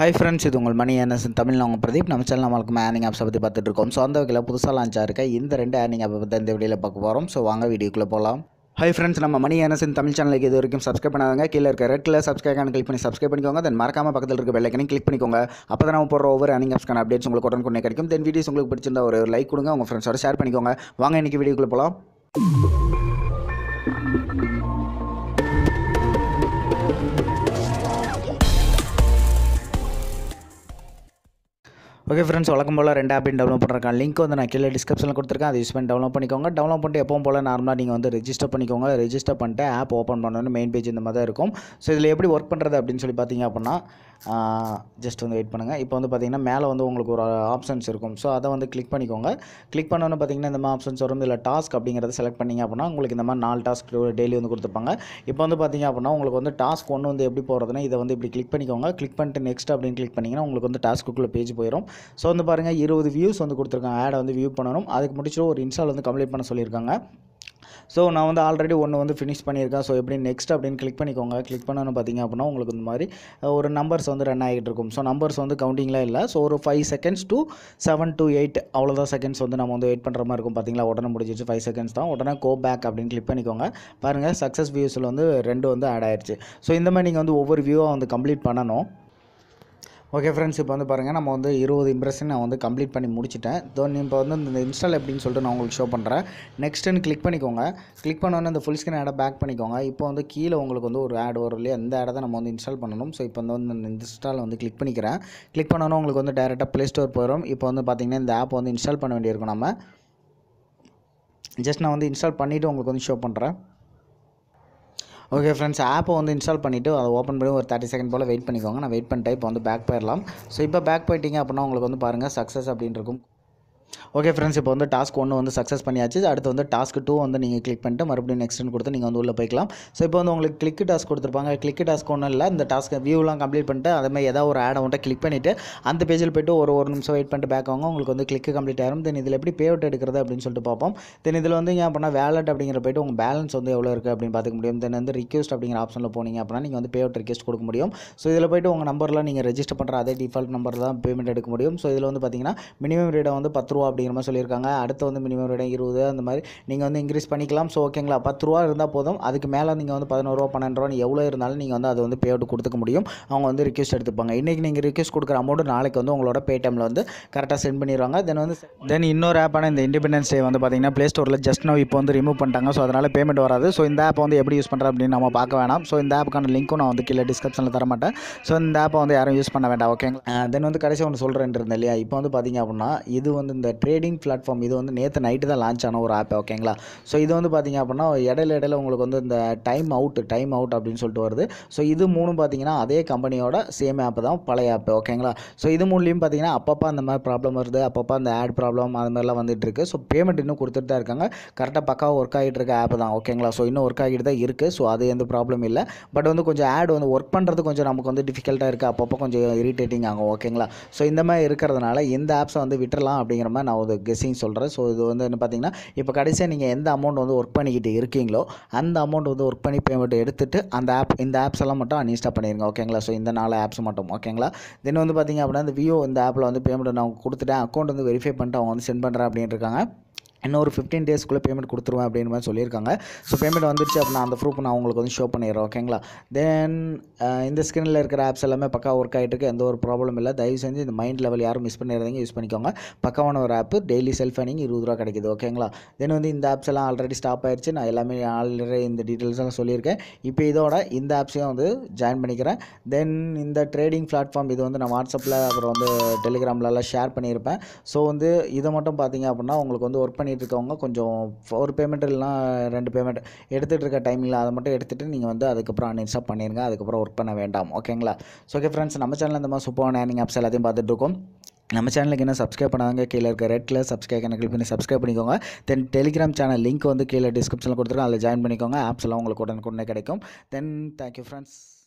hi friends இது உங்கள் மணி NSN Tamil அவங்க பிரதீப் நம்ம சேனல் நம்மளுக்கு ஏர்னிங் ஆப்ஸை பற்றி பார்த்துட்டு இருக்கோம் ஸோ அந்த வகையில் புதுசாக லான்ச்சாக இருக்க இந்த ரெண்டு ஏர்னிங் ஆப்பை பற்றி இந்த வீடியோவில் பார்க்க போகிறோம் ஸோ வாங்க வீடியோக்குள்ளே போகலாம் ஹை ஃப்ரெண்ட்ஸ் நம்ம மணி என்எஸ்என் தமிழ் சேனலுக்கு இது வரைக்கும் சப்ஸ்கிரைப் பண்ணாதாங்க கீழே இருக்க ரெட்டில் சப்ஸ்கிரைப் ஆன கிளிக் பண்ணி சப்ஸ்கிரைப் பண்ணிக்கோங்க தென் மறக்காம பக்கத்தில் இருக்க பெல்லைக்கனே கிளிக் பண்ணிக்கோங்க அப்போ தான் நம்ம போகிற ஒவ்வொரு அனிங் ஆப்ஸ்க்கான அப்டேட்ஸ் உங்களுக்கு உடனுக்குடனே கிடைக்கும் தென் வீடியோஸ் உங்களுக்கு பிடிச்சிருந்தா ஒரு லைக் கொடுங்க உங்கள் ஃப்ரெண்ட்ஸோட ஷேர் பண்ணிக்கோங்க வாங்க இன்றைக்கி வீடியோக்குள்ளே போகலாம் ஓகே ஃப்ரெண்ட்ஸ் வழக்கம் போல் ரெண்டு ஆப்பையும் டவுன்லோட் பண்ணுறேன் லிங்க் வந்து நான் கீழே டிஸ்கிரிப்ஷனில் கொடுத்துருக்கேன் அது யூஸ் பண்ணி டவுன்லோட் பண்ணிக்கோங்க டவுன்லோட் பண்ணிட்டு எப்பவும் போல் நார்மலாக நீங்கள் வந்து ரிஜிஸ்டர் பண்ணிக்கோங்க ரிஜிஸ்டர் பண்ணிட்டு ஆப் ஓப்பன் பண்ணணும் மெயின் பேஜ் இந்த மாதிரி தான் இருக்கும் ஸோ இதில் எப்படி ஒர்க் பண்ணுறது அப்படின்னு சொல்லி பார்த்தீங்க அப்படின்னா ஜஸ்ட் வந்து வெயிட் பண்ணுங்கள் இப்போ வந்து பார்த்திங்கன்னா மேலே வந்து உங்களுக்கு ஒரு ஆப்ஷன்ஸ் இருக்கும் ஸோ அதை வந்து கிளிக் பண்ணிக்கோங்க கிளிக் பண்ணோன்னு பார்த்தீங்கன்னா இந்த மாதிரி ஆப்ஷன்ஸ் வரும் இல்லை டாஸ்க் அப்படிங்கிறத செலக்ட் பண்ணிங்க அப்படின்னா உங்களுக்கு இந்த மாதிரி நாலு டாஸ்க் டெய்லி வந்து கொடுத்துருப்பாங்க இப்போ வந்து பார்த்திங்க அப்படின்னா உங்களுக்கு வந்து டாஸ்க் ஒன்று வந்து எப்படி போகிறதுனா இதை வந்து இப்படி கிளிக் பண்ணிக்கோங்க கிளிக் பண்ணிட்டு நெக்ஸ்ட் அப்படின்னு கிளிக் பண்ணிங்கன்னா உங்களுக்கு வந்து டாஸ்க்குள்ளே பேஜ் போயிடும் ஸோ வந்து பாருங்கள் இருபது வியூஸ் வந்து கொடுத்துருக்காங்க ஆடை வந்து வியூ பண்ணணும் அதுக்கு முடிச்சு ஒரு இன்ஸ்டால் வந்து கம்ப்ளீட் பண்ண சொல்லியிருக்காங்க ஸோ நான் வந்து ஆல்ரெடி ஒன்று வந்து ஃபினிஷ் பண்ணியிருக்கேன் ஸோ எப்படி நெக்ஸ்ட் அப்படின்னு கிளிக் பண்ணிக்கோங்க கிளிக் பண்ணணும்னு பார்த்தீங்க அப்படின்னா உங்களுக்கு இந்த மாதிரி ஒரு நம்பர்ஸ் வந்து ரன் ஆகிட்டு இருக்கும் ஸோ நம்பர்ஸ் வந்து கவுண்டிங்லாம் இல்லை ஸோ ஒரு five seconds two seven to eight அவ்வளோதான் செகண்ட்ஸ் வந்து நம்ம வந்து வெயிட் பண்ணுற மாதிரி இருக்கும் பார்த்தீங்களா உடனே முடிஞ்சிச்சு ஃபைவ் செகண்ட்ஸ் தான் உடனே கோ பேக் அப்படின்னு கிளிக் பண்ணிக்கோங்க பாருங்கள் சக்ஸஸ் வியூஸில் வந்து ரெண்டு வந்து ஆட் ஆயிடுச்சு ஸோ இந்த மாதிரி நீங்கள் வந்து ஒவ்வொரு வியூவாக வந்து கம்ப்ளீட் பண்ணணும் ஓகே ஃப்ரெண்ட்ஸ் இப்போ வந்து பாருங்கள் நம்ம வந்து இருபது இம்ப்ரெஷன் நான் வந்து கம்ப்ளீட் பண்ணி முடிச்சிட்டேன் நீ இப்போ வந்து இந்த இன்ஸ்டால் எப்படின்னு சொல்லிட்டு நான் உங்களுக்கு ஷோ பண்ணுறேன் நெக்ஸ்ட்டுன்னு கிளிக் பண்ணிக்கோங்க கிளிக் பண்ணோன்னே அந்த ஃபுல் ஸ்க்ரீன் ஆடை பேக் பண்ணிக்கோங்க இப்போ வந்து கீழே உங்களுக்கு வந்து ஒரு ஆட் வரும் இல்லையா அந்த ஆடை தான் நம்ம வந்து இன்ஸ்டால் பண்ணணும் ஸோ இப்போ வந்து இந்த இன்ஸ்டால் வந்து கிளிக் பண்ணிக்கிறேன் கிளிக் பண்ணோன்னே உங்களுக்கு வந்து டேரெக்டாக ப்ளே ஸ்டோர் போயிடும் இப்போ வந்து பார்த்திங்கன்னா இந்த ஆப் வந்து இன்ஸ்டால் பண்ண வேண்டியிருக்கும் நம்ம ஜஸ்ட் நான் வந்து இன்ஸ்டால் பண்ணிவிட்டு உங்களுக்கு வந்து ஷோ பண்ணுறேன் ஓகே ஃப்ரெண்ட்ஸ் ஆப்பை வந்து இன்ஸ்டால் பண்ணிவிட்டு அதை ஓப்பன் பண்ணி ஒரு தேர்ட்டி செகண்ட் போல் வெயிட் பண்ணிக்கோங்க நான் வெயிட் பண்ணிட்டு இப்போ வந்து பேக் போயிடலாம் ஸோ இப்போ பேக் போயிட்டீங்க அப்படின்னா உங்களுக்கு வந்து பாருங்கள் சக்ஸஸ் அப்படின்னு இருக்கும் ஓகே ஃப்ரெண்ட்ஸ் இப்போ வந்து டாஸ்க் ஒன்று வந்து சக்ஸஸ் பண்ணியாச்சு அடுத்து வந்து டாஸ்க் டூ வந்து நீங்கள் கிளிக் பண்ணிட்டு மறுபடியும் நெக்ஸ்ட்னு கொடுத்து நீங்கள் வந்து உள்ளே போய்க்கலாம் ஸோ இப்போ வந்து உங்களுக்கு கிளிக் டாஸ்க் கொடுத்துருப்பாங்க கிளிக் டாஸ்க் ஒன்றும் இல்லை இந்த டாஸ்க் வியூலாம் கம்ப்ளீட் பண்ணிட்டு அதுமாதிரி ஏதாவது ஒரு ஆட் அவன்கிட்ட கிளிக் பண்ணிவிட்டு அந்த பேஜில் போய்ட்டு ஒரு ஒரு நிமிஷம் வெயிட் பண்ணிட்டு பேக் வாங்க உங்களுக்கு வந்து கிளிக் கம்ப்ளீட் ஆகும் தென் இதில் எப்படி பே அவுட் எடுக்கிறது அப்படின்னு சொல்லிட்டு பார்ப்போம் தென் இதில் வந்து ஏன் பண்ணால் வேலட் அப்படிங்கிற போய்ட்டு உங்கள் பேலன்ஸ் வந்து எவ்வளோ இருக்குது அப்படின்னு பார்த்துக்க முடியும் தென் வந்து ரிக்வஸ்ட் அப்படிங்கிற ஆப்ஷனில் போனீங்க அப்படின்னா நீங்கள் வந்து பே அவுட் ரிக்வஸ்ட் கொடுக்க முடியும் ஸோ இதில் போய்ட்டு உங்கள் நம்பரில் நீங்கள் ரெஜிஸ்டர் பண்ணுற அதே டிஃபால்ட் நம்பர் தான் பேமெண்ட் எடுக்க முடியும் ஸோ இதில் வந்து பார்த்தீங்கன்னா மினிமம் ரேட்டை வந்து பத்து ரூபா அப்படிங்கிற மாதிரி சொல்லியிருக்காங்க அடுத்து வந்து மினிமம் ரேட் இருபது அந்த மாதிரி நீங்கள் வந்து இன்க்ரீஸ் பண்ணிக்கலாம் ஸோ ஓகேங்களா பத்து ரூபா இருந்தால் போதும் அதுக்கு மேலே நீங்கள் வந்து பதினோரு ரூபா பன்னெண்டு ரூபா எவ்வளோ இருந்தாலும் நீங்கள் வந்து அதை வந்து பே அவுட் கொடுத்துக்க முடியும் அவங்க வந்து ரிக்வஸ்ட் எடுத்துப்பாங்க இன்றைக்கி நீங்கள் ரிக்வஸ்ட் கொடுக்குற அமௌண்ட் நாளைக்கு வந்து உங்களோட பேடிஎம்மில் வந்து கரெக்டாக சென்ட் பண்ணிடுவாங்க தென் வந்து தென் இன்னொரு ஆப்பான இந்த இண்டிபெண்டன்ஸ் டே வந்து பார்த்தீங்கன்னா ப்ளே ஸ்டோரில் ஜஸ்ட் நோ இப்போ வந்து ரிமூவ் பண்ணிட்டாங்க ஸோ அதனால் பேமெண்ட் வராது ஸோ இந்த ஆப்பை வந்து எப்படி யூஸ் பண்ணுறது அப்படின்னு நம்ம பார்க்க வேணாம் ஸோ இந்த ஆப்புக்கான லிங்க்கும் நான் வந்து கீழே டிஸ்கிரிப்ஷனில் தர மாட்டேன் ஸோ இந்த ஆப்பை வந்து யாரும் யூஸ் பண்ண வேண்டாம் ஓகேங்களா தென் வந்து கடைசி ஒன்று சொல்கிறேன் இருந்தேன் இல்லையா இப்போ வந்து பார்த்திங்க அப்படின்னா இது வந்து இந்த ட்ரேடிங் பிளாட்ஃபார்ம் இது வந்து நேற்று நைட்டு தான் லான்ச் ஆன ஒரு ஆப் ஓகேங்களா ஸோ இது வந்து பார்த்திங்க அப்படின்னா இடையில இடையில உங்களுக்கு வந்து இந்த டைம் அவுட் டைம் அவுட் அப்படின்னு சொல்லிட்டு வருது ஸோ இது மூணும் பார்த்தீங்கன்னா அதே கம்பெனியோட சேம் ஆப் தான் பழைய ஆப் ஓகேங்களா ஸோ இது மூணுலேயும் பார்த்தீங்கன்னா அப்பப்போ அந்த மாதிரி ப்ராப்ளம் வருது அப்பப்போ அந்த ஆட் ப்ராப்ளம் அது மாதிரிலாம் வந்துட்டு இருக்கு ஸோ பேமெண்ட் இன்னும் கொடுத்துட்டு தான் இருக்காங்க கரெக்டாக பக்காவாக ஒர்க் ஆகிட்டு இருக்க ஆப் தான் ஓகேங்களா ஸோ இன்னும் ஒர்க் ஆகிட்டு தான் இருக்குது ஸோ அது எந்த ப்ராப்ளம் இல்லை பட் வந்து கொஞ்சம் ஆட் வந்து ஒர்க் பண்ணுறது கொஞ்சம் நமக்கு வந்து டிஃபிகல்ட்டாக இருக்குது அப்பப்போ கொஞ்சம் இரிட்டேட்டிங் ஆகும் ஓகேங்களா ஸோ இந்த மாதிரி இருக்கிறதுனால இந்த ஆப்ஸை வந்து விட்டுறலாம் அப்படிங்கிற மாதிரி இல்லாமல் நான் ஒரு கெஸ்ஸிங் சொல்கிறேன் ஸோ இது வந்து என்ன பார்த்தீங்கன்னா இப்போ கடைசியாக நீங்கள் எந்த அமௌண்ட் வந்து ஒர்க் பண்ணிக்கிட்டு இருக்கீங்களோ அந்த அமௌண்ட் வந்து ஒர்க் பண்ணி பேமெண்ட் எடுத்துகிட்டு அந்த ஆப் இந்த ஆப்ஸ் எல்லாம் மட்டும் அன்இன்ஸ்டால் பண்ணிருங்க ஓகேங்களா ஸோ இந்த நாலு ஆப்ஸ் மட்டும் ஓகேங்களா தென் வந்து பார்த்தீங்க அப்படின்னா இந்த வியோ இந்த ஆப்பில் வந்து பேமெண்ட் நான் கொடுத்துட்டேன் அக்கௌண்ட் வந்து வெரிஃபை பண்ணிட்டு அவங்க வந்து சென்ட் பண்ணுறேன் அப்படின்ட்டு இருக்காங்க இன்னும் ஒரு ஃபிஃப்டீன் டேஸ்க்குள்ளே பேமெண்ட் கொடுத்துருவேன் அப்படின்னு மாதிரி சொல்லியிருக்காங்க ஸோ பேமெண்ட் வந்துருச்சு அப்படின்னா அந்த ப்ரூஃப் நான் உங்களுக்கு வந்து ஷோ பண்ணிடுறேன் ஓகேங்களா தென் இந்த ஸ்க்ரீனில் இருக்கிற ஆப்ஸ் எல்லாமே பக்கா ஒர்க் ஆகிட்டு இருக்கு எந்த ஒரு ப்ராப்ளம் இல்லை தயவு செஞ்சு இந்த மைண்ட் லெவல் யாரும் மிஸ் பண்ணிடுறதுங்க யூஸ் பண்ணிக்கோங்க பக்காவான ஒரு ஆப் டெய்லி செல்ஃப் அனிங் இருபது ரூபா கிடைக்குது ஓகேங்களா தென் வந்து இந்த ஆப்ஸ் எல்லாம் ஆல்ரெடி ஸ்டாப் ஆயிடுச்சு நான் எல்லாமே ஆல்ரெடி இந்த டீட்டெயில்ஸ் எல்லாம் சொல்லியிருக்கேன் இப்போ இதோட இந்த ஆப்ஸையும் வந்து ஜாயின் பண்ணிக்கிறேன் தென் இந்த ட்ரேடிங் பிளாட்ஃபார்ம் இது வந்து நான் வாட்ஸ்அப்பில் அப்புறம் வந்து டெலிகிராம்லலாம் ஷேர் பண்ணியிருப்பேன் ஸோ வந்து இதை மட்டும் பார்த்தீங்க அப்படின்னா உங்களுக்கு வந்து ஒர்க் பண்ணி பண்ணிகிட்டு இருக்கவங்க கொஞ்சம் ஒரு பேமெண்ட் இல்லைனா ரெண்டு பேமெண்ட் எடுத்துகிட்டு இருக்க டைமில் அதை மட்டும் எடுத்துகிட்டு நீங்கள் வந்து அதுக்கப்புறம் அன்இன்ஸ்டாப் பண்ணிடுங்க அதுக்கப்புறம் ஒர்க் பண்ண வேண்டாம் ஓகேங்களா ஸோ ஓகே ஃப்ரெண்ட்ஸ் நம்ம சேனலில் இந்த மாதிரி சூப்பரான ஏர்னிங் ஆப்ஸ் எல்லாத்தையும் பார்த்துட்டு இருக்கோம் நம்ம சேனலுக்கு என்ன சப்ஸ்கிரைப் பண்ணாங்க கீழே இருக்க ரெட்டில் சப்ஸ்கிரைப் கிளிக் பண்ணி சப்ஸ்கிரைப் பண்ணிக்கோங்க தென் டெலிகிராம் சேனல் லிங்க் வந்து கீழே டிஸ்கிரிப்ஷனில் கொடுத்துருக்கோம் அதில் ஜாயின் பண்ணிக்கோங்க ஆப்ஸ்லாம் உங்களுக்கு உடனே கிடைக்கும் தென் தேங்க்யூ ஃப்ரெண்ட்ஸ்